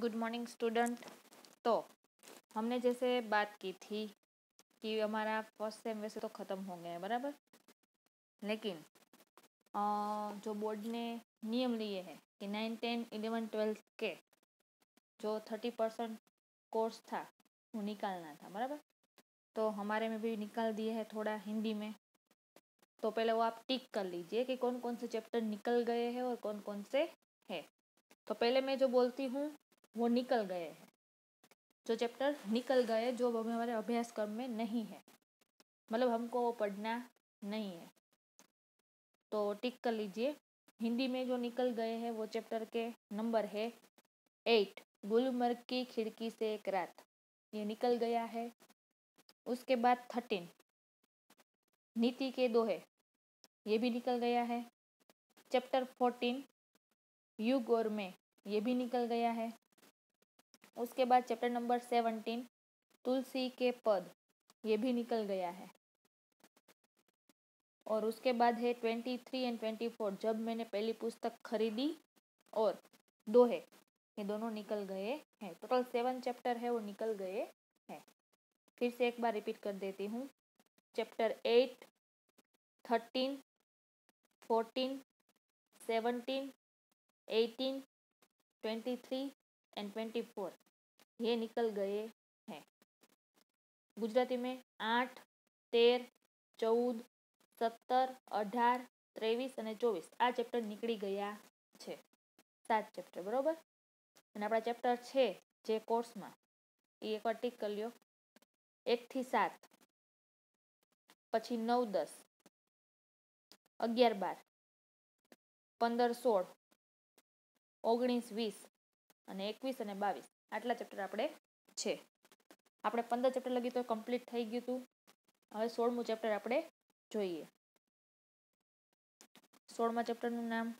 good morning student तो हमने जैसे बात की थी कि हमारा फर्स्ट सेम वैसे तो ख़त्म हो गया है बराबर लेकिन आ, जो बोर्ड ने नियम लिए हैं कि नाइन टेन इलेवन ट्वेल्थ के जो थर्टी परसेंट कोर्स था वो निकालना था बराबर तो हमारे में भी निकाल दिए है थोड़ा हिंदी में तो पहले वो आप टिक कर लीजिए कि कौन कौन से चैप्टर निकल गए हैं और कौन कौन से है तो पहले मैं जो बोलती हूँ वो निकल गए हैं जो चैप्टर निकल गए जो हमारे हमारे क्रम में नहीं है मतलब हमको वो पढ़ना नहीं है तो टिक कर लीजिए हिंदी में जो निकल गए हैं वो चैप्टर के नंबर है एट गुलमर्ग की खिड़की से एक रात ये निकल गया है उसके बाद थर्टीन नीति के दोहे ये भी निकल गया है चैप्टर फोर्टीन युग और में ये भी निकल गया है उसके बाद चैप्टर नंबर सेवनटीन तुलसी के पद ये भी निकल गया है और उसके बाद है twenty three and twenty four जब मैंने पहली पुस्तक खरीदी और दो है ये दोनों निकल गए हैं टोटल सेवन चैप्टर है वो निकल गए हैं फिर से एक बार रिपीट कर देती हूँ chapter eight thirteen fourteen seventeen eighteen twenty three and twenty four ये निकल ગયે हैं ગુજરાતી મેં આઠ તેર ચૌદ સત્તર અઢાર ત્રેવીસ અને ચોવીસ આ ચેપ્ટર નીકળી ગયા છે સાત ચેપ્ટર બરોબર અને આપણા ચેપ્ટર છે જે કોર્સમાં એ એકવાર ટીક કરી લ્યો એકથી સાત પછી નવ દસ અગિયાર બાર પંદર સોળ ઓગણીસ વીસ અને એકવીસ અને બાવીસ આટલા ચેપ્ટર આપણે છે આપણે પંદર ચેપ્ટર લગી તો કમ્પ્લીટ થઈ ગયું હતું હવે સોળમું ચેપ્ટર આપણે જોઈએ સોળમા ચેપ્ટરનું નામ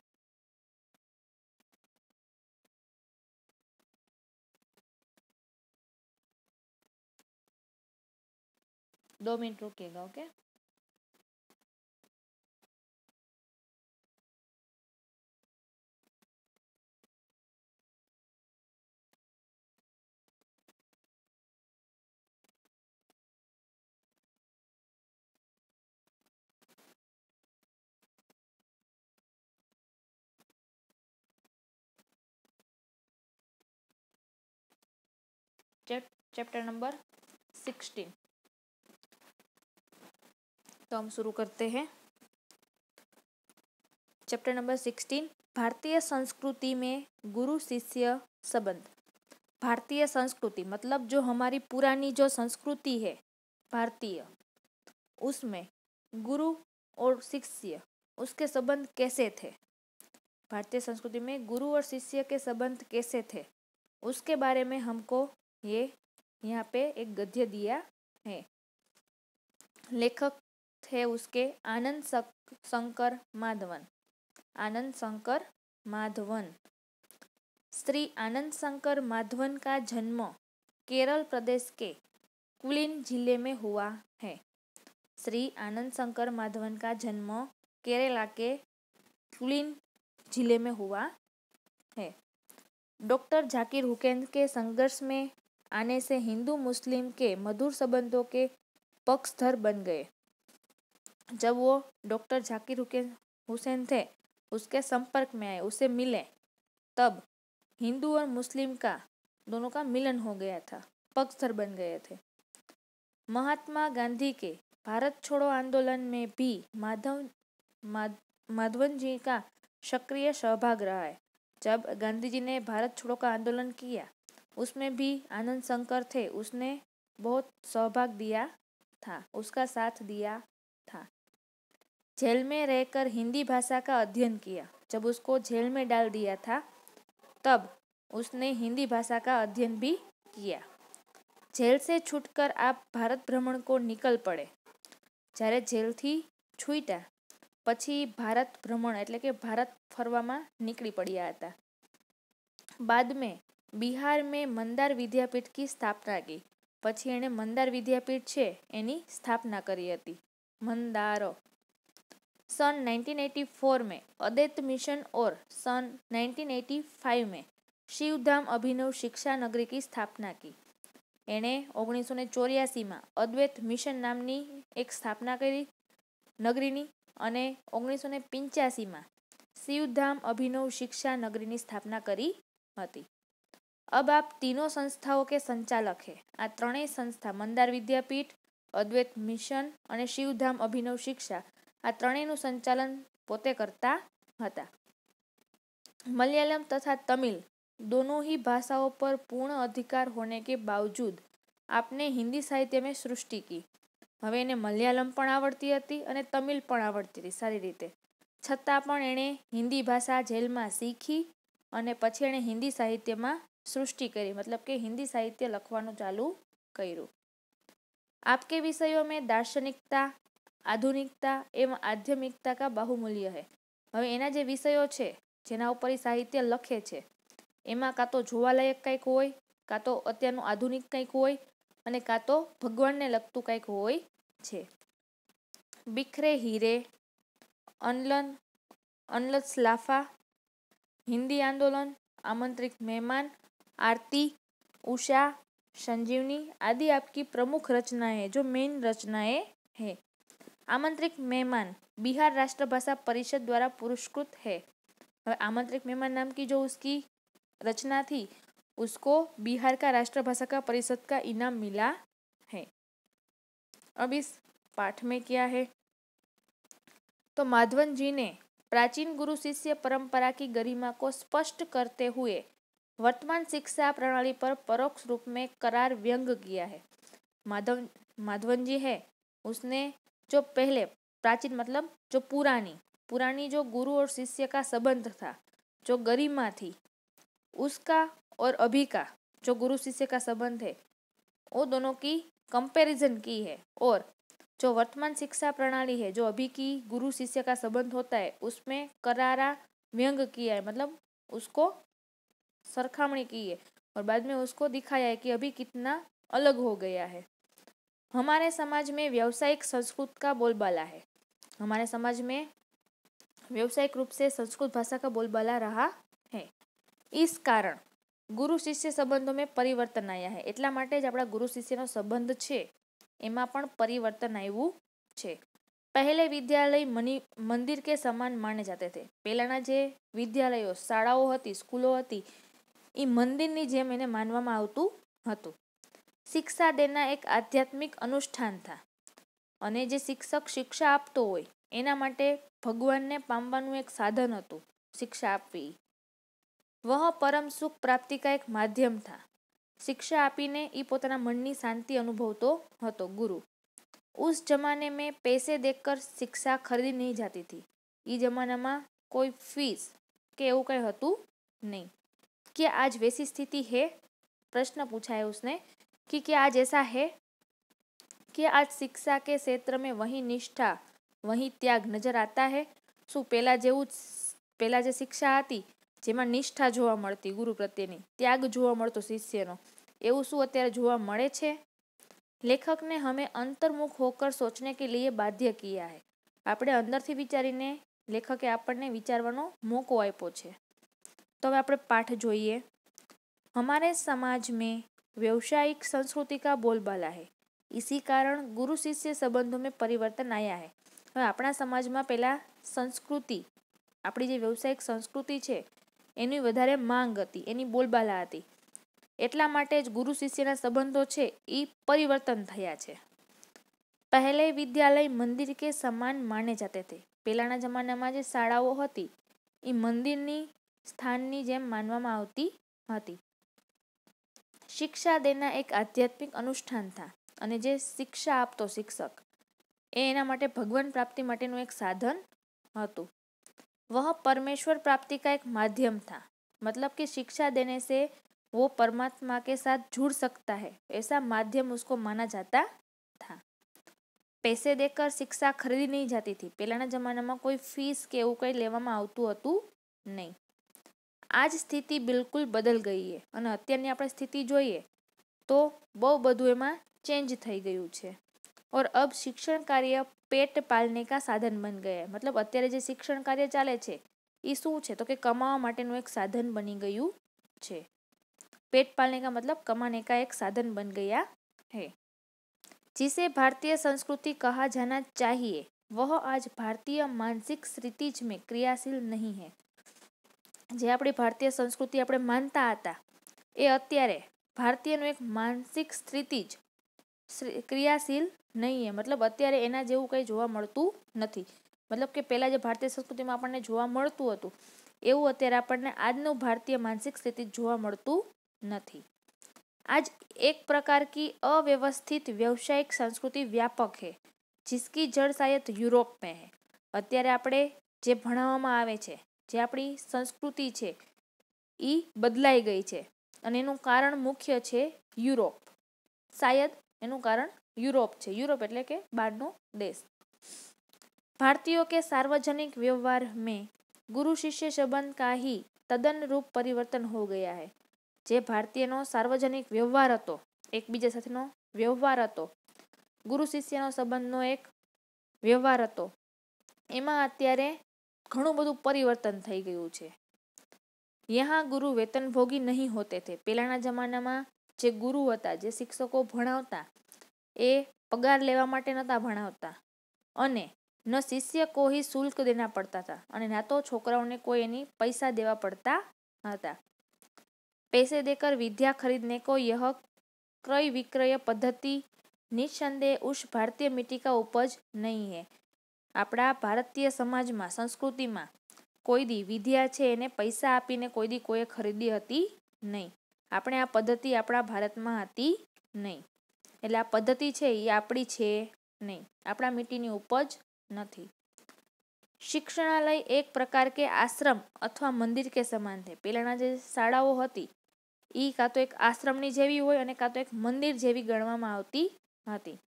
દો મિનિટ રોકીએગા ઓકે चैप्टर नंबर सिक्सटीन तो हम शुरू करते हैं चैप्टर नंबर सिक्सटीन भारतीय संस्कृति में गुरु शिष्य संबंध भारतीय संस्कृति मतलब जो हमारी पुरानी जो संस्कृति है भारतीय उसमें गुरु और शिष्य उसके संबंध कैसे थे भारतीय संस्कृति में गुरु और शिष्य के संबंध कैसे थे उसके बारे में हमको ये यहाँ पे एक गद्य दिया है लेखक थे उसके आनंद शंकर माधवन आनंद शंकर माधवन श्री आनंद शंकर माधवन का जन्म केरल प्रदेश के कुलीन जिले में हुआ है श्री आनंद शंकर माधवन का जन्म केरला के कुलीन जिले में हुआ है डॉक्टर जाकिर हुकेन के संघर्ष में आने से हिंदू मुस्लिम के मधुर संबंधों के पक्षधर बन गए जब वो डॉक्टर जाकिर हुसैन थे उसके संपर्क में आए उसे मिले तब हिंदू और मुस्लिम का दोनों का मिलन हो गया था पक्षधर बन गए थे महात्मा गांधी के भारत छोड़ो आंदोलन में भी माधव माधवन जी का सक्रिय सहभाग रहा है जब गांधी जी ने भारत छोड़ो का आंदोलन किया उसमें भी आनंद शंकर थे उसने बहुत सौभाग्य दिया था उसका साथ दिया था जेल में रहकर हिंदी भाषा का अध्ययन किया जब उसको जेल में डाल दिया था तब उसने हिंदी भाषा का अध्ययन भी किया जेल से छूटकर आप भारत भ्रमण को निकल पड़े જ્યારે જેલથી છૂટ્યા પછી ભારત ભ્રમણ એટલે કે ભારત ફરવામાં નીકળી પડ્યા હતા बाद में બિહાર મેં મંદાર વિદ્યાપીઠ કી સ્થાપના કી પછી એણે મંદાર વિદ્યાપીઠ છે એની સ્થાપના કરી હતી મંદારો સન નાઇન્ટીન એટી ફોર મેં અદૈત મિશન ઓર સન નાઇન્ટીન એટી ફાઇવ મેં શિવધામ અભિનવ શિક્ષા નગરી કી સ્થાપના કી એણે ઓગણીસો ને ચોર્યાસીમાં અદ્વૈત મિશન નામની એક સ્થાપના કરી નગરીની અને ઓગણીસો ને પંચ્યાસીમાં શિવધામ અભિનવ શિક્ષા નગરીની સ્થાપના કરી હતી અબ આપ તીનો સંસ્થાઓ કે સંચાલક હે આ ત્રણેય સંસ્થા મંદાર વિદ્યાપીઠ અદ્વૈત મિશન અને શિવધામ અભિનવ શિક્ષા આ ત્રણેયનું સંચાલન પોતે કરતા હતા મલયાલમ તથા તમિલ દોનોહી ભાષાઓ પર પૂર્ણ અધિકાર હોને કે બાવજૂદ આપને હિન્દી સાહિત્ય સૃષ્ટિ કી હવે એને મલયાલમ પણ આવડતી હતી અને તમિલ પણ આવડતી હતી સારી રીતે છતાં પણ એણે હિન્દી ભાષા જેલમાં શીખી અને પછી એણે હિન્દી સાહિત્યમાં સૃષ્ટિ કરી મતલબ કે હિન્દી સાહિત્ય લખવાનું ચાલુ કર્યું આપકે વિષયો મેં દાર્શનિકતા આધુનિકતા એમ આધ્યમિકતા કા બાહુમૂલ્ય હે હવે એના જે વિષયો છે જેના ઉપર એ સાહિત્ય લખે છે એમાં કાં તો જોવાલાયક કંઈક હોય કાં તો અત્યારનું આધુનિક કંઈક હોય અને કાં તો ભગવાનને લગતું કંઈક હોય છે બિખરે હીરે અનલન અનલત સ્લાફા હિન્દી આંદોલન આમંત્રિત મહેમાન आरती उषा संजीवनी आदि आपकी प्रमुख रचनाएं जो मेन रचनाएं हैं આમંત્રિત મહેમાન બિહાર રાષ્ટ્રભાષા परिषद द्वारा पुरस्कृत है आमंत्रित मेहमान नाम की जो उसकी रचना थी उसको बिहार का राष्ट्रभाषा का परिषद का इनाम मिला है अब इस पाठ में क्या है तो माधवन जी ने प्राचीन गुरु शिष्य परंपरा की गरिमा को स्पष्ट करते हुए वर्तमान शिक्षा प्रणाली पर परोक्ष रूप में करार व्यंग किया है माधव माधवन जी है उसने जो पहले प्राचीन मतलब जो पुरानी पुरानी जो गुरु और शिष्य का संबंध था जो गरिमा थी उसका और अभी का जो गुरु शिष्य का संबंध है वो दोनों की कंपैरिजन की है और जो वर्तमान शिक्षा प्रणाली है जो अभी की गुरु शिष्य का संबंध होता है उसमें करारा व्यंग किया है मतलब उसको सरखामणी की है और बाद में उसको दिखाया है कि अभी कितना अलग हो गया है हमारे समाज में व्यावसायिक संस्कृत का बोलबाला है हमारे समाज में व्यावसायिक रूप से संस्कृत भाषा का बोलबाला रहा है इस कारण ગુરુ શિષ્ય સંબંધોમાં પરિવર્તન આવ્યા છે એટલા માટે જ આપણા ગુરુ શિષ્યનો સંબંધ છે એમાં પણ પરિવર્તન આવ્યું છે પહેલે વિદ્યાલય મંદિર કે સમાન માને જાતે થે પહેલાંના જે વિદ્યાલયો શાળાઓ હતી સ્કૂલો હતી એ મંદિરની જેમ એને માનવામાં આવતું હતું શિક્ષા દેના એક આધ્યાત્મિક અનુષ્ઠાન થા અને જે શિક્ષક શિક્ષા આપતો હોય એના માટે ભગવાનને પામવાનું એક સાધન હતું શિક્ષા આપવી વહ પરમ સુખ પ્રાપ્તિ કા એક માધ્યમ થા શિક્ષા આપીને એ પોતાના મનની શાંતિ અનુભવતો હતો ગુરુ ઉસ જમાને મેં પૈસે દેખકર શિક્ષા ખરીદી નહીં જતી હતી એ જમાનામાં કોઈ ફીસ કે એવું કંઈ હતું નહીં क्या आज वैसी स्थिति है प्रश्न पूछा है उसने कि क्या आज ऐसा है कि आज शिक्षा के क्षेत्र में वही निष्ठा वही त्याग નજર આતા હે શું પહેલાં જેવું જ પહેલાં જે શિક્ષા હતી જેમાં નિષ્ઠા જોવા મળતી ગુરુ પ્રત્યેની ત્યાગ જોવા મળતો શિષ્યનો એવું શું અત્યારે જોવા મળે છે લેખકને હમે અંતર્મુખ હોકર સોચને કે લીએ બાધ્ય કિયા હે આપણે અંદરથી વિચારીને લેખકે આપણને વિચારવાનો મોકો આપ્યો છે તો હવે આપણે પાઠ જોઈએ हमारे સમાજ મેં વ્યવસાયિક संस्कृति का बोलबाला है इसी कारण गुरु શિષ્ય સંબંધો મેં પરિવર્તન आया है હવે આપણા સમાજમાં પહેલાં સંસ્કૃતિ આપણી જે વ્યવસાયિક સંસ્કૃતિ છે એની વધારે માંગ હતી એની બોલબાલા હતી એટલા માટે જ ગુરુ શિષ્યના સંબંધો છે એ પરિવર્તન થયા છે પહેલે વિદ્યાલય મંદિર કે સમાન માને જાતે થે પહેલાંના જમાનામાં જે શાળાઓ હતી એ મંદિરની સ્થાનની જેમ માનવામાં આવતી હતી શિક્ષણ દેના એક આધ્યાત્મિક અનુષ્ઠાન થા અને જે શિક્ષા આપતો શિક્ષક એ એના માટે ભગવાન પ્રાપ્તિ માટેનું એક સાધન હતો વહ પરમેશ્વર પ્રાપ્તિ કા એક માધ્યમ થા મતલબ કે શિક્ષા દેને સે વો પરમાત્મા કે સાથ જોڑ સકતા હે એસા માધ્યમ ઉસકો માના જાતા થા પૈસે દેકર શિક્ષા ખરીદી નહી જાતી થી પેલાના જમાનામાં કોઈ ફીસ કે એવું કંઈ લેવામાં આવતું નહી આ જ સ્થિતિ બિલકુલ બદલ ગઈ છે અને અત્યારની આપણે સ્થિતિ જોઈએ તો બહુ બધું એમાં ચેન્જ થઈ ગયું છે ઓર અબ શિક્ષણ કાર્ય પેટ પાલને કા સાધન બન ગયા મતલબ અત્યારે જે શિક્ષણ કાર્ય ચાલે છે એ શું છે તો કે કમાવા માટેનું એક સાધન બની ગયું છે પેટ પાલને કા મતલબ કમાને કા એક સાધન બન ગયા હે ભારતીય સંસ્કૃતિ કહા જાના ચાહીએ चाहिए આજ ભારતીય માનસિક સ્થિતિ જ મેં ક્રિયાશીલ નહીં है જે આપણી ભારતીય સંસ્કૃતિ આપણે માનતા હતા એ અત્યારે ભારતીયનું એક માનસિક સ્થિતિ જ ક્રિયાશીલ નહીં મતલબ અત્યારે એના જેવું કંઈ જોવા મળતું નથી મતલબ કે પહેલાં જે ભારતીય સંસ્કૃતિમાં આપણને જોવા મળતું હતું એવું અત્યારે આપણને આજનું ભારતીય માનસિક સ્થિતિ જોવા મળતું નથી આજ એક પ્રકાર કી અવ્યવસ્થિત વ્યવસાયિક સંસ્કૃતિ વ્યાપક હે જિસકી જડ શાયદ યુરોપ મેં હે અત્યારે આપણે જે ભણાવવામાં આવે છે જે આપણી સંસ્કૃતિ છે એ બદલાઈ ગઈ છે અને એનું કારણ મુખ્ય છે યુરોપ શાયદ એનું કારણ યુરોપ છે યુરોપ એટલે કે બહારનો દેશ ભારતીયો કે સાર્વજનિક વ્યવહાર મેં ગુરુ શિષ્ય સંબંધ કાહી તદ્દન રૂપ પરિવર્તન હો ગયા હે જે ભારતીયનો સાર્વજનિક વ્યવહાર હતો એકબીજા સાથેનો વ્યવહાર હતો ગુરુ શિષ્યનો સંબંધનો એક વ્યવહાર હતો એમાં અત્યારે ઘણું બધું પરિવર્તન થઈ ગયું છે યહાં ગુરુ વેતનભોગી નહીં હોતે થે પહેલાંના જમાનામાં જે ગુરુ હતા જે શિક્ષકો ભણાવતા એ પગાર લેવા માટે નહોતા ભણાવતા અને ન શિષ્ય કોઈ શુલ્ક દેના પડતા હતા અને ના તો છોકરાઓને કોઈ એની પૈસા દેવા પડતા હતા પૈસે દેકર વિદ્યા ખરીદને કોઈ યહ ક્રય વિક્રય પદ્ધતિ निस्संदेह उस ભારતીય मिट्टी ઉપજ उपज હે આપણા ભારતીય સમાજમાં સંસ્કૃતિમાં કોઈ દી વિદ્યા છે એને પૈસા આપીને કોઈ દી કોઈએ ખરીદી હતી નહીં આપણે આ પદ્ધતિ આપણા ભારતમાં હતી નહીં એટલે આ પદ્ધતિ છે એ આપણી છે નહીં આપણા મીટીની ઉપજ નથી શિક્ષણાલય એક પ્રકાર કે આશ્રમ અથવા મંદિર કે સમાન છે પહેલાંના જે શાળાઓ હતી એ કાં તો એક આશ્રમની જેવી હોય અને કાં તો એક મંદિર જેવી ગણવામાં આવતી હતી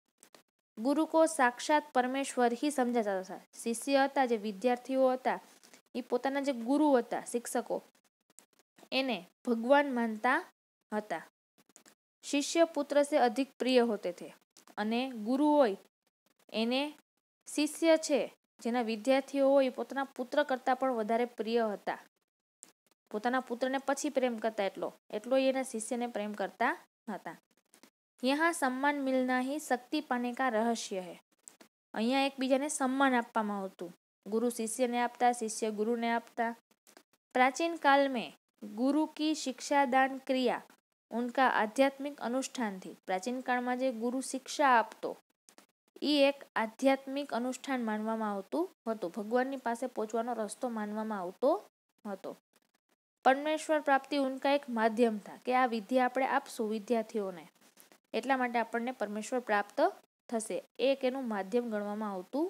ગુરુ કો સાક્ષાત પરમેશ્વર હિ સમજાતા હતા શિષ્ય હતા જે વિદ્યાર્થીઓ હતા એ પોતાના જે ગુરુ હતા શિક્ષકો એને ભગવાન માનતા હતા શિષ્ય પુત્ર સે અધિક પ્રિય હોતે થે અને ગુરુ હોય એને શિષ્ય છે જેના વિદ્યાર્થીઓ હોય પોતાના પુત્ર કરતાં પણ વધારે પ્રિય હતા પોતાના પુત્રને પછી પ્રેમ કરતા એટલો એટલો એના શિષ્યને પ્રેમ કરતા હતા यहाँ સન્માન મિલના હી શક્તિ પાને કા રહસ્ય હે અહીંયા એકબીજાને સન્માન આપવામાં આવતું ગુરુ શિષ્યને આપતા શિષ્ય ગુરુને આપતા પ્રાચીન કાલ મેં ગુરુ કી શિક્ષાદાન ક્રિયા ઉનકા આધ્યાત્મિક અનુષ્ઠાનથી પ્રાચીન કાળમાં જે ગુરુ શિક્ષા આપતો એ એક આધ્યાત્મિક અનુષ્ઠાન માનવામાં આવતું હતું ભગવાનની પાસે પહોંચવાનો રસ્તો માનવામાં આવતો હતો પરમેશ્વર પ્રાપ્તિ ઉનકા એક માધ્યમ થા કે આ વિદ્યા આપણે આપશું વિદ્યાર્થીઓને એટલા માટે આપણને પરમેશ્વર પ્રાપ્ત થશે એક એનું માધ્યમ ગણવામાં આવતું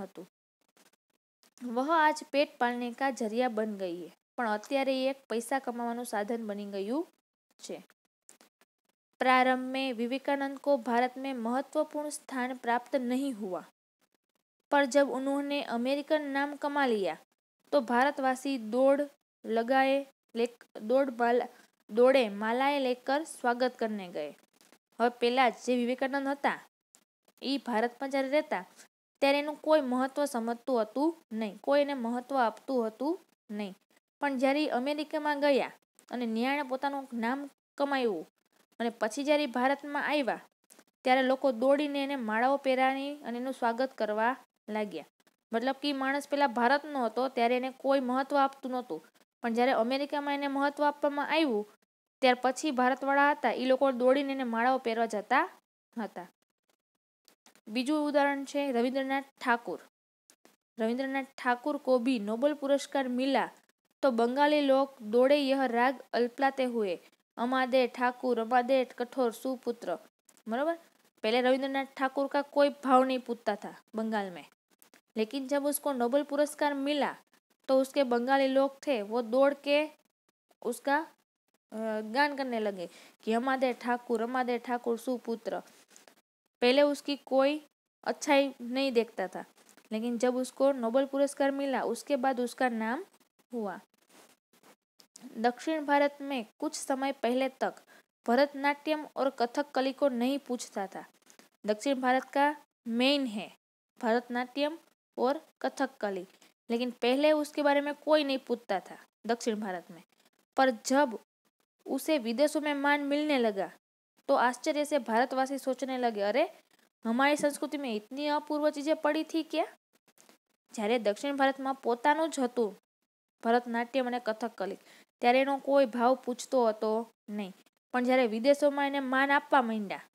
હતું વહ આજ પેટ પાલને કા જરિયા બન ગઈ હે પણ અત્યારે એક પૈસા કમાવાનું સાધન બની ગયું છે प्रारंभ में विवेकानंद को भारत में महत्वपूर्ण स्थान प्राप्त नहीं हुआ पर जब उन्होंने अमेरिकन नाम कमा लिया तो भारतवासी दौड़ लगाए ले दौड़ बाल दौड़े मालाएं लेकर स्वागत करने गए હવે પહેલાં જે વિવેકાનંદ હતા એ ભારતમાં જ્યારે રહેતા ત્યારે એનું કોઈ મહત્ત્વ સમજતું હતું નહીં કોઈ એને મહત્ત્વ આપતું હતું નહીં પણ જ્યારે અમેરિકામાં ગયા અને ન્યાણે પોતાનું નામ કમાયું અને પછી જ્યારે ભારતમાં આવ્યા ત્યારે લોકો દોડીને એને માળાઓ પહેરાની અને એનું સ્વાગત કરવા લાગ્યા મતલબ કે માણસ પહેલાં ભારતનો હતો ત્યારે એને કોઈ મહત્વ આપતું નહોતું પણ જ્યારે અમેરિકામાં એને મહત્વ આપવામાં આવ્યું ત્યાર પછી ભારતવાળા હતા એ લોકો દોડીને એને માળાઓ પહેરવા જતા હતા બીજું ઉદાહરણ છે રવિન્દ્રનાથ ઠાકુર રવિન્દ્રનાથ ઠાકુર કો નોબલ પુરસ્કાર મિલા તો બંગાળી લોક દોડે યહ રાગ અલ્પલાતે હુએ અમાદે ઠાકુર અમાદે કઠોર સુપુત્ર બરાબર पहले रविंद्रनाथ ઠાકુર કા કોઈ ભાવ નહીં પૂછતા था बंगाल में लेकिन जब उसको नोबल पुरस्कार मिला तो उसके बंगाली लोग थे वो दौड़ के उसका गान करने लगे कि हमादे ठाकुर हमादे ठाकुर सुपुत्र पहले उसकी कोई अच्छाई नहीं देखता था लेकिन जब उसको नोबल पुरस्कार मिला उसके बाद उसका नाम हुआ दक्षिण भारत में कुछ समय पहले तक भरतनाट्यम और कथकली को नहीं पूछता था दक्षिण भारत का मेन है भरतनाट्यम और कथकली लेकिन पहले उसके बारे में कोई नहीं पूछता था दक्षिण भारत में पर जब उसे विदेशों में मान मिलने लगा तो आश्चर्य से भारतवासी सोचने लगे अरे हमारी संस्कृति में इतनी अपूर्व चीज़ें पड़ी थी क्या જ્યારે દક્ષિણ ભારતમાં પોતાનું જ હતું ભરતનાટ્યમ અને કથક કલી ત્યારે એનો કોઈ ભાવ પૂછતો હતો નહીં પણ જ્યારે વિદેશોમાં એને માન આપવા માંડ્યા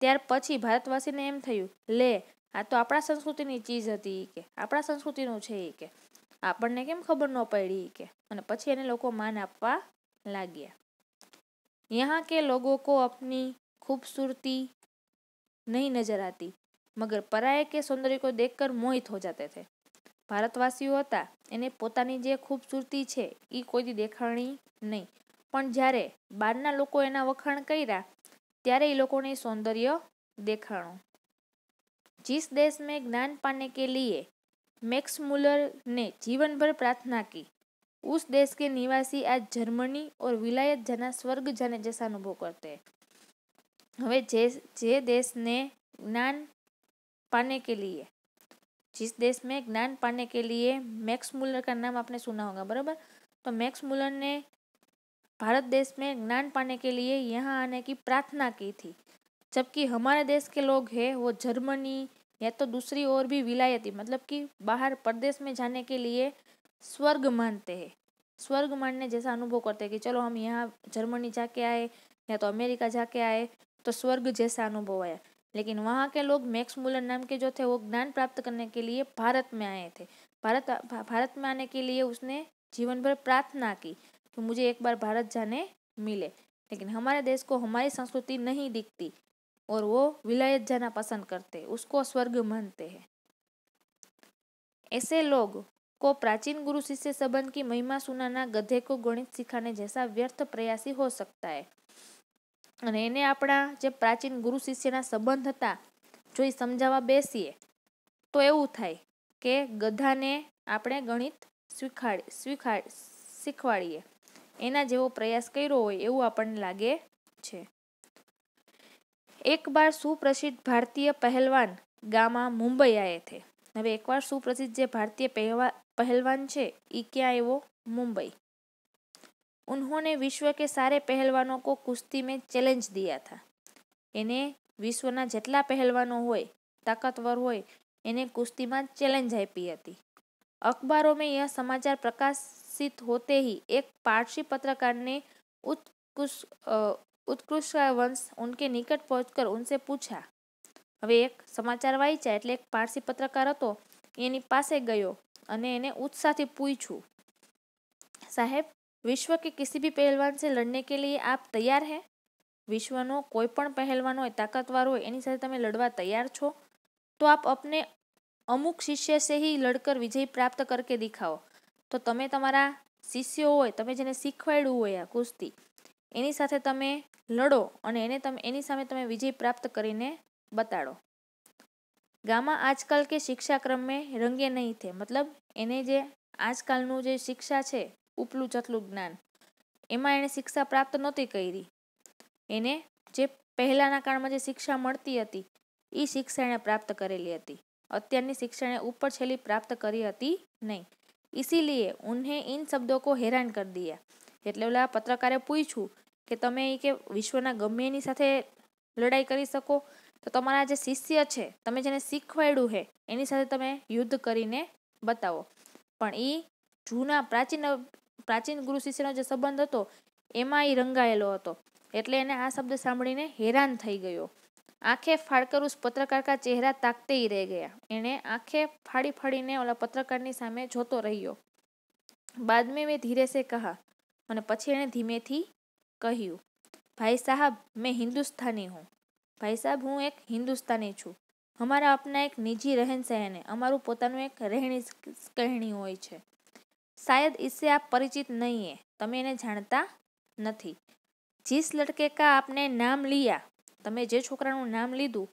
ત્યાર પછી ભારતવાસીને એમ થયું લે આ તો આપણા સંસ્કૃતિની ચીજ હતી કે આપણા સંસ્કૃતિનું છે એ કે આપણને કેમ ખબર ન પડી કે અને પછી એને લોકો માન આપવા લાગ્યા यहाँ કે लोगों કો અપની खूबसूरती નહીં નજર આતી મગર પરાય કે સૌંદર્ય કો કર મોહિત હો જાતે થે ભારતવાસીઓ હતા એને પોતાની જે ખૂબસૂરતી છે એ કોઈ દેખાણી નહીં પણ જ્યારે બહારના લોકો એના વખાણ કર્યા ત્યારે એ લોકોને સૌંદર્ય દેખાણો जिस દેશ મેં જ્ઞાન પાને કે લીએ मैक्स मुलर ने जीवन भर प्रार्थना उस देश के निवासी आज जर्मनी और विलायत जना स्वर्ग जाने जैसा अनुभव करते हैं जे जे देश ने ज्ञान पाने के लिए जिस देश में ज्ञान पाने के लिए मैक्स मूलर का नाम आपने सुना होगा बराबर तो मैक्स मूलर ने भारत देश में ज्ञान पाने के लिए यहाँ आने की प्रार्थना की थी जबकि हमारे देश के लोग हैं वो जर्मनी या तो दूसरी और भी विलायती मतलब कि बाहर प्रदेश में जाने के लिए स्वर्ग मानते हैं स्वर्ग मानने जैसा अनुभव करते हैं कि चलो हम यहाँ जर्मनी जाके आए या तो अमेरिका जाके आए तो स्वर्ग जैसा अनुभव आया लेकिन वहाँ के लोग मैक्स मूलर नाम के जो थे वो ज्ञान प्राप्त करने के लिए भारत में आए थे भारत भारत में आने के लिए उसने जीवन भर प्रार्थना की कि मुझे एक बार भारत जाने मिले लेकिन हमारे देश को हमारी संस्कृति नहीं दिखती और वो विलायत जाना पसंद करते उसको स्वर्ग मानते हैं ऐसे लोग को प्राचीन गुरु शिष्य संबंध की महिमा सुनाना गधे को गणित सिखाने जैसा व्यर्थ प्रयासी हो सकता है અને એને આપણા જે પ્રાચીન ગુરુ શિષ્યના સંબંધ હતા જો એ સમજાવવા બેસીએ તો એવું થાય કે ગધાને આપણે ગણિત સ્વીખાડી સ્વીખાડ શીખવાડીએ એના જેવો પ્રયાસ કર્યો હોય એવું આપણને લાગે છે એકવાર સુપ્રસિદ્ધ ભારતીય પહેલવાન ગામાં મુંબઈ આયે થે હવે એકવાર સુપ્રસિદ્ધ જે ભારતીય પહેલવા पहलवान છે એ ક્યાં આવ્યો मुंबई उन्होंने विश्व के सारे पहलवानों को कुश्ती में चैलेंज दिया था એને વિશ્વના જેટલા પહેલવાનો હોય તાકતવર હોય એને કુસ્તીમાં ચેલેન્જ આપી હતી અખબારો મેં यह समाचार प्रकाशित होते ही एक पारसी पत्रकार ने उत्कृष्ट उत्कृष्ट वंश उनके निकट पहुंचकर उनसे पूछा હવે એક સમાચાર વાંચ્યા એટલે એક પારસી પત્રકાર હતો એની પાસે ગયો અને એને ઉત્સાહથી પૂછું સાહેબ વિશ્વ કે કિસી भी પહેલવાન से લડને કે લીએ આપ તૈયાર हैं વિશ્વનો કોઈ પણ પહેલવાન હોય તાકાતવાર હોય એની સાથે તમે લડવા તૈયાર છો તો આપ અપને અમુક શિષ્ય સે હી લડકર વિજય પ્રાપ્ત કરકે દિખાઓ તો તમે તમારા શિષ્યો હોય તમે જેને શીખવાડ્યું હોય આ કુસ્તી એની સાથે તમે લડો અને એને તમે એની સામે તમે વિજય પ્રાપ્ત કરીને બતાડો ગામમાં આજકાલ કે શિક્ષા મેં રંગે નહીં થે મતલબ એને જે આજકાલનું જે શિક્ષા છે ઉપલું ચતલું જ્ઞાન એમાં એણે શિક્ષા પ્રાપ્ત નહોતી કરી એને જે પહેલાંના કાળમાં જે શિક્ષા મળતી હતી એ શિક્ષા એણે પ્રાપ્ત કરેલી હતી અત્યારની શિક્ષણે ઉપર છેલ્લી પ્રાપ્ત કરી હતી નહીં ઇસીલીએ ઉન્હે ઇન શબ્દો કો હેરાન કરી દીયા એટલે ઓલા પત્રકારે પૂછ્યું કે તમે એ કે વિશ્વના ગમે એની સાથે લડાઈ કરી શકો તો તમારા જે શિષ્ય છે તમે જેને શીખવાડ્યું છે એની સાથે તમે યુદ્ધ કરીને બતાવો પણ એ જૂના પ્રાચીન પ્રાચીન ગુરુ શિષ્યનો જે સંબંધ હતો એમાં એ રંગાયેલો હતો એટલે એને આ શબ્દ સાંભળીને હેરાન થઈ ગયો આંખે ફાડકરુસ પત્રકારકા કા ચહેરા તાકતે રહી ગયા એણે આંખે ફાડી ફાડીને ઓલા પત્રકારની સામે જોતો રહ્યો બાદમે મેં મેં ધીરે સે કહા અને પછી એણે ધીમેથી કહ્યું ભાઈ સાહેબ મેં હિન્દુસ્તાની હું ભાઈ સાહેબ હું એક હિન્દુસ્તાની છું અમારા આપના એક નિજી રહેન સહેન અમારું પોતાનું એક રહેણી કહેણી હોય છે શાયદ ઈસે આપ પરિચિત નહીં હે તમે એને જાણતા નથી જીસ લડકે કા આપને નામ લિયા તમે જે છોકરાનું નામ લીધું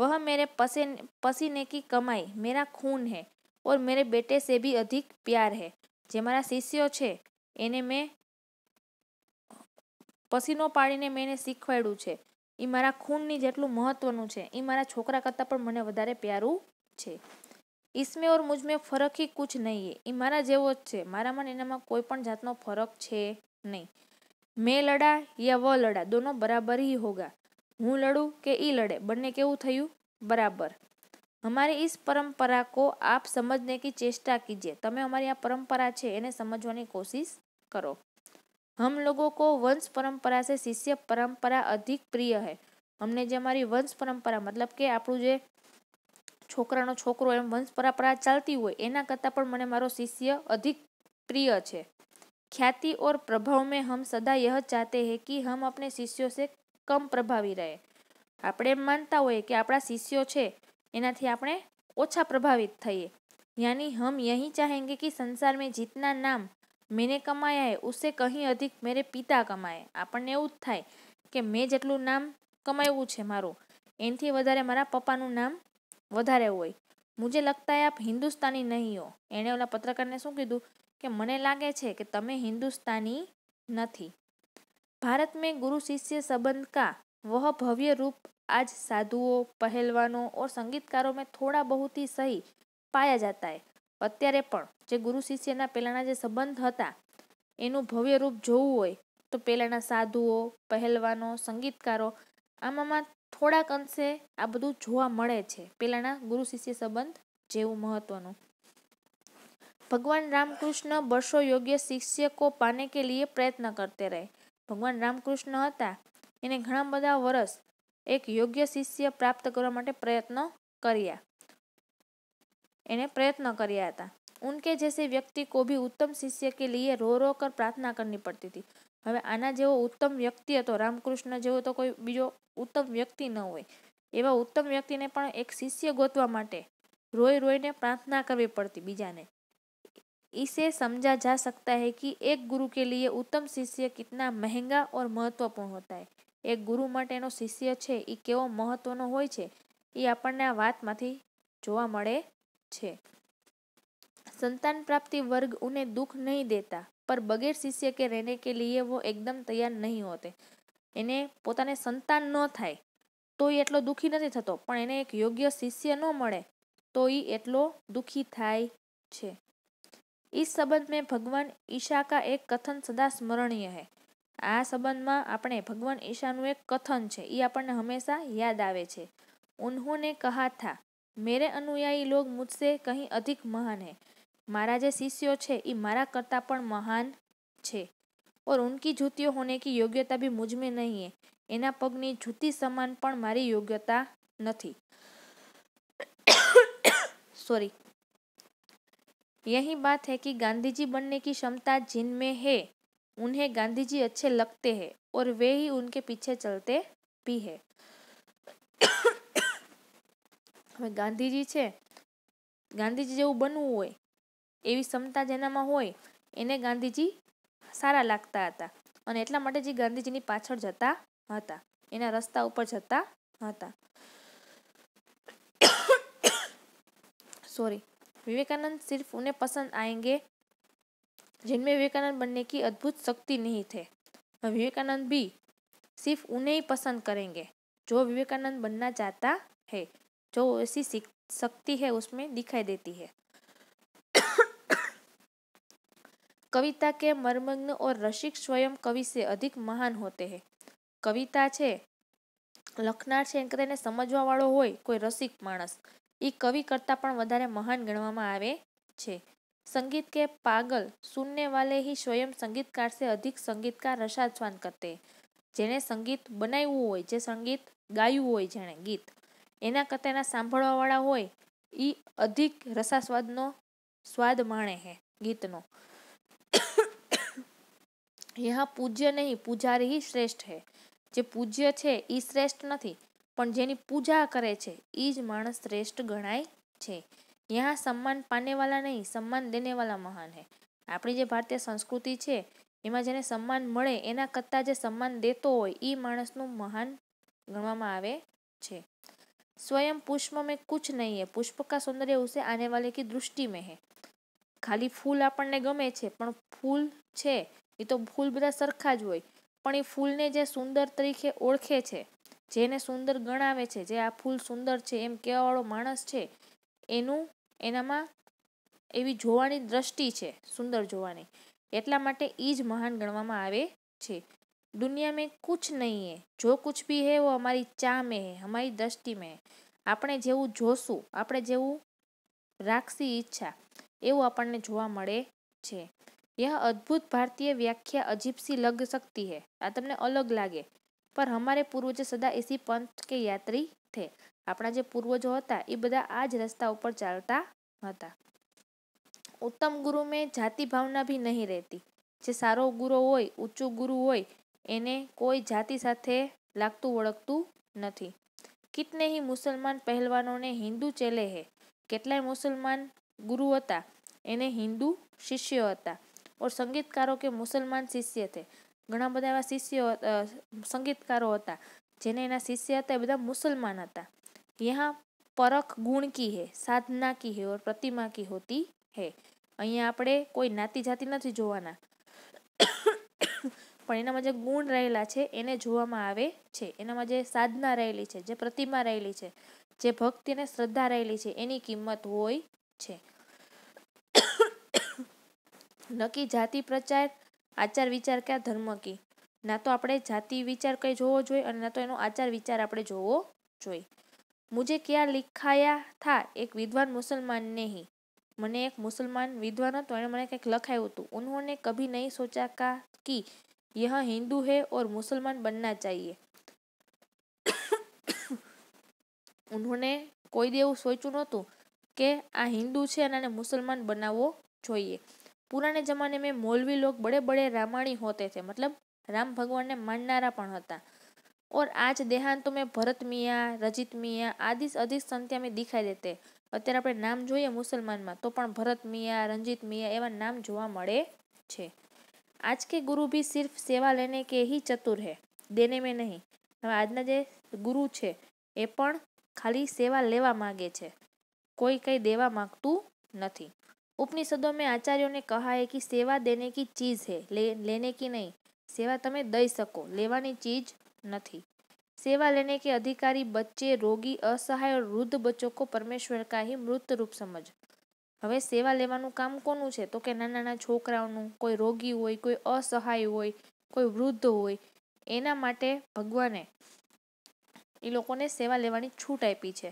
વહ મેરે पसीने પસીને કી કમાઈ મેરા ખૂન હે ઓર मेरे બેટે સે भी અધિક પ્યાર હે જે મારા શિષ્યો છે એને મેં પસીનો પાડીને મેં એને શીખવાડ્યું છે એ મારા ખૂનની જેટલું મહત્ત્વનું છે એ મારા છોકરા કરતાં પણ મને વધારે પ્યારું છે ઈસમે ઓર મુજમે ફરક હી કુછ નહીં એ મારા જેવો જ છે મારામાં એનામાં કોઈ પણ જાતનો ફરક છે નહીં મેં લડા યા વ લડા દોનો બરાબર હી હોગા હું લડું કે એ લડે બંને કેવું થયું બરાબર અમારી ઈસ પરંપરા કો આપ સમજને की ચેષ્ટા કીજે તમે અમારી આ પરંપરા છે એને સમજવાની કોશિશ કરો हम लोगों को वंश પરંપરા से શિષ્ય પરંપરા અધિક પ્રિય છે અમને જે અમારી વંશ પરંપરા મતલબ કે આપણું જે છોકરાનો છોકરો એમ વંશ પરંપરા ચાલતી હોય એના કરતાં પણ મને મારો શિષ્ય અધિક પ્રિય છે ख्याति और प्रभाव में हम सदा यह चाहते हैं कि हम अपने शिष्यों से કમ પ્રભાવી રહે આપણે એમ માનતા હોઈએ કે આપણા શિષ્યો છે એનાથી આપણે ઓછા પ્રભાવિત થઈએ યાની હમ યહી ચાહેંગે કે સંસાર મેં જીતના નામ મેને કમાયા હે ઉસે કહી અધિક મેરે પિતા કમાય આપણને એવું જ થાય કે મેં જેટલું નામ કમાયું છે મારું એનથી વધારે મારા પપ્પાનું નામ વધારે હોય મુજે લગતા હે આપ હિન્દુસ્તાની નહીં હો એણે ઓલા પત્રકારને શું કીધું કે મને લાગે છે કે તમે હિન્દુસ્તાની નથી ભારત મેં ગુરુ શિષ્ય સંબંધ કા વહ ભવ્ય રૂપ આજ સાધુઓ પહેલવાનો ઓર સંગીતકારો મેં થોડા બહુથી સહી પાયા पाया जाता અત્યારે પણ જે ગુરુ શિષ્યના પહેલાંના જે સંબંધ હતા એનું ભવ્ય રૂપ જોવું હોય તો પહેલાંના સાધુઓ પહેલવાનો સંગીતકારો આમાં થોડાક અંશે આ બધું જોવા મળે છે પહેલાંના ગુરુ શિષ્ય સંબંધ જેવું મહત્વનું ભગવાન રામકૃષ્ણ બસો યોગ્ય શિષ્યકો પાને કે લીએ પ્રયત્ન કરતે રહે ભગવાન રામકૃષ્ણ હતા એને ઘણા બધા વર્ષ એક યોગ્ય શિષ્ય પ્રાપ્ત કરવા માટે પ્રયત્નો કર્યા એને પ્રયત્ન કર્યા હતા ઉનકે જૈસે વ્યક્તિ કો ભી ઉત્તમ શિષ્ય કે લીએ રો રો કર પ્રાર્થના કરની પડતી હતી હવે આના જેવો ઉત્તમ વ્યક્તિ હતો રામકૃષ્ણ જેવો તો કોઈ બીજો ઉત્તમ વ્યક્તિ ન હોય એવા ઉત્તમ વ્યક્તિને પણ એક શિષ્ય ગોતવા માટે રોઈ રોઈને પ્રાર્થના કરવી પડતી બીજાને इसे સમજા જા સકતા હે કે એક ગુરુ કે લીએ ઉત્તમ શિષ્ય कितना મહેંગા ઓર મહત્વપૂર્ણ હોતા હે એક ગુરુ માટેનો શિષ્ય છે એ કેવો મહત્વનો હોય છે એ આપણને આ વાતમાંથી જોવા મળે છે સંતાન પ્રાપ્તિ વર્ગ ઉને દુઃખ નહીં દેતા पर બગેર શિષ્ય કે રહેને કે लिए वो एकदम તૈયાર નહીં હોતે એને પોતાને સંતાન ન થાય તો એ એટલો દુઃખી નથી થતો પણ એને એક યોગ્ય શિષ્ય ન મળે તો એ એટલો દુઃખી થાય છે इस સંબંધ મેં ભગવાન ઈશા કા એક કથન સદા સ્મરણીય હૈ આ સંબંધમાં આપણે ભગવાન ઈશાનું એક કથન છે એ આપણને હંમેશા યાદ આવે છે ઉન્હોને કહા થા મેરે અનુયાયી લોગ મુજસે કહી અધિક મહાન હૈ મારા જે શિષ્યો છે એ મારા કરતાં પણ મહાન છે ઓર ઉનકી જૂતીઓ હોને કી યોગ્યતા બી મુજમે નહીં હૈ એના પગની જૂતી સમાન પણ મારી યોગ્યતા નથી સોરી यही बात है कि गांधी जी बनने की क्षमता जिनमें है उन्हें गांधी जी अच्छे लगते हैं और वे ही उनके पीछे चलते भी है હવે ગાંધીજી છે ગાંધીજી જેવું બનવું હોય એવી ક્ષમતા જેનામાં હોય એને ગાંધીજી સારા લાગતા હતા અને એટલા માટે જે ગાંધીજીની પાછળ જતા હતા એના રસ્તા ઉપર જતા હતા સોરી વિવેકાનંદ સિર્ફ ઉને પસંદ आएंगे जिनमें વિવેકાનંદ બંને की અદ્ભુત શક્તિ નહીં થે વિવેકાનંદ બી સિર્ફ ઉને પસંદ ही જો વિવેકાનંદ બનના ચાહતા बनना जो ऐसी शक्ति है उसमें दिखाई देती है कविता के मर्मग्न और रसिक स्वयं कवि से अधिक महान होते हैं કવિતા છે લખનાર છે કે તેને સમજવા વાળો હોય કોઈ રસિક માણસ એ કવિ કરતા પણ વધારે મહાન ગણવામાં આવે છે સંગીત કે પાગલ સુનને વાલે સ્વયં સંગીતકાર સે અધિક સંગીતકાર રસાસ્વાન કરતે જેને સંગીત બનાવ્યું હોય જે સંગીત ગાયું હોય જેણે ગીત એના કરતાં એના સાંભળવાવાળા હોય એ અધિક રસાસ્વાદનો સ્વાદ માણે હે ગીતનો યહાં પૂજ્ય નહીં પૂજારી શ્રેષ્ઠ હે જે પૂજ્ય છે એ શ્રેષ્ઠ નથી પણ જેની પૂજા કરે છે એ જ માણસ શ્રેષ્ઠ ગણાય છે યહાં સન્માન પાનેવાલા નહીં સન્માન દેનેવાલા મહાન હે આપણી જે ભારતીય સંસ્કૃતિ છે એમાં જેને સન્માન મળે એના કરતાં જે સન્માન દેતો હોય એ માણસનું મહાન ગણવામાં આવે છે स्वयं पुष्प में कुछ नहीं है પુષ્પ કા સૌંદર્ય ઉસે આને વાલે કી દૃષ્ટિ મેં હે ખાલી ફૂલ આપણને ગમે છે પણ ફૂલ છે એ તો ફૂલ બધા સરખા જ હોય પણ એ ફૂલને જે સુંદર તરીકે ઓળખે છે જેને સુંદર ગણાવે છે જે આ ફૂલ સુંદર છે એમ કહેવાવાળો માણસ છે એનું એનામાં એવી જોવાની દ્રષ્ટિ છે સુંદર જોવાની એટલા માટે એ જ મહાન ગણવામાં આવે છે દુનિયા મેં કુછ નહીં है જો કુછ भी है અમારી हमारी चाह में है हमारी દ્રષ્ટિ में આપણે જેવું જોશું આપણે જેવું રાખશી ઈચ્છા એવું આપણને જોવા મળે છે यह अद्भुत ભારતીય વ્યાખ્યા અજીબસી सी लग सकती આ તમને અલગ લાગે પર હમારે પૂર્વજો સદા એસી પંથ કે યાત્રી થે આપણા જે પૂર્વજો હતા એ બધા આ જ રસ્તા ઉપર ચાલતા હતા ઉત્તમ ગુરુ મેં જાતિ ભાવના ભી નહીં રહેતી જે સારો ગુરુ હોય ઊંચો ગુરુ હોય એને કોઈ જાતિ સાથે લાગતું વળગતું નથી કિતને હી મુસલમાન પહેલવાનોને હિન્દુ ચેલે હે કેટલાય મુસલમાન ગુરુ હતા એને હિન્દુ શિષ્ય હતા ઓર સંગીતકારો કે મુસલમાન શિષ્ય થે ઘણા બધા એવા શિષ્યો સંગીતકારો હતા જેને એના શિષ્ય હતા એ બધા મુસલમાન હતા યહાં પરખ ગુણ કી હે સાધના કી હે ઓર પ્રતિમા કી હોતી હે અહીંયા આપણે કોઈ નાતી જાતિ નથી જોવાના પણ એનામાં જે ગુણ રહેલા છે એને જોવામાં આવે છે એનામાં જે સાધના રહેલી છે જે પ્રતિમા રહેલી છે જે ભક્તિ અને શ્રદ્ધા રહેલી છે એની કિંમત હોય છે નક્કી જાતિ પ્રચાર આચાર વિચાર કે ધર્મ કી ના તો આપણે જાતિ વિચાર કંઈ જોવો જોઈએ અને ના તો એનો આચાર વિચાર આપણે જોવો જોઈએ મુજે ક્યાં લિખાયા થા એક વિદ્વાન મુસલમાન નહીં મને એક મુસલમાન વિદ્વાન હતો એણે મને કંઈક લખાયું હતું ઉન્હોને કભી નહીં સોચા કા કી यह हिंदू है और मुसलमान बनना चाहिए उन्होंने કોઈ દેવું સોચ્યું નહોતું કે આ હિન્દુ છે અને આને મુસલમાન બનાવવો જોઈએ પુરાણે જમાને મેં મૌલવી લોક બડે બડે રામાણી હોતે થે મતલબ રામ ભગવાનને માનનારા પણ હતા ઓર આજ દેહાંતો મેં ભરત મિયા રજિત મિયા આદિશ અધિક સંત્યા મેં દેખાઈ દેતે અત્યારે આપણે નામ જોઈએ મુસલમાનમાં તો પણ ભરત મિયા રંજિત મિયા એવા નામ જોવા મળે છે आज के गुरु भी सिर्फ सेवा लेने के ही चतुर है देने में नहीं हम आजना गुरु छे ए खाली सेवा लेवा मांगे छे कोई कई देवा मांगतू नहीं उपनिषदों में आचार्यों ने कहा है कि सेवा देने की चीज है ले, लेने की नहीं सेवा तमें दई सको लेवा चीज नहीं सेवा लेने के अधिकारी बच्चे रोगी असहाय और वृद्ध बच्चों को परमेश्वर का ही मृत रूप समझ હવે સેવા લેવાનું કામ કોનું છે તો કે નાના નાના છોકરાઓનું કોઈ રોગી હોય કોઈ અસહાય હોય કોઈ વૃદ્ધ હોય એના માટે ભગવાને એ લોકોને સેવા લેવાની છૂટ આપી છે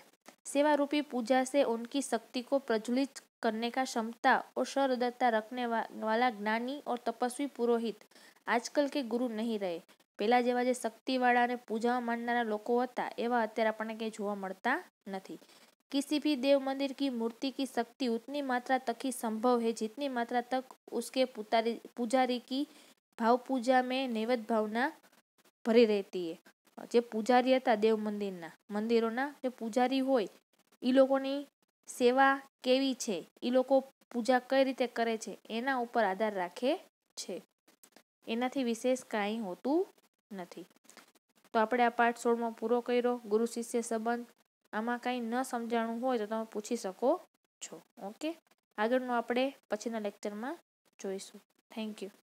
सेवारूपी પૂજા સે उनकी શક્તિ કો પ્રજ્વલિત કરને કા ક્ષમતા और सर्वदत्ता रखने वाला જ્ઞાની और તપસ્વી પુરોહિત આજકાલ કે ગુરુ નહીં રહે પહેલાં જેવા જે શક્તિવાળા અને પૂજા માંડનારા લોકો હતા એવા અત્યારે આપણને કંઈ જોવા મળતા નથી किसी भी देव मंदिर की मूर्ति की शक्ति उतनी मात्रा तक ही संभव है जितनी मात्रा तक उसके पुतारी पुजारी की भाव पूजा में नैवत भावना ભરી રહેતી એ જે પૂજારી હતા દેવ મંદિરના મંદિરોના જે પૂજારી હોય એ લોકોની સેવા કેવી છે એ લોકો પૂજા કઈ રીતે કરે છે એના ઉપર આધાર રાખે છે એનાથી વિશેષ કાંઈ હોતું નથી તો આપણે આ પાઠ સોળમાં પૂરો કર્યો ગુરુ શિષ્ય સંબંધ આમાં કાંઈ ન સમજાણું હોય તો તમે પૂછી શકો છો ઓકે આગળનું આપણે પછીના લેક્ચરમાં જોઈશું થેન્ક યુ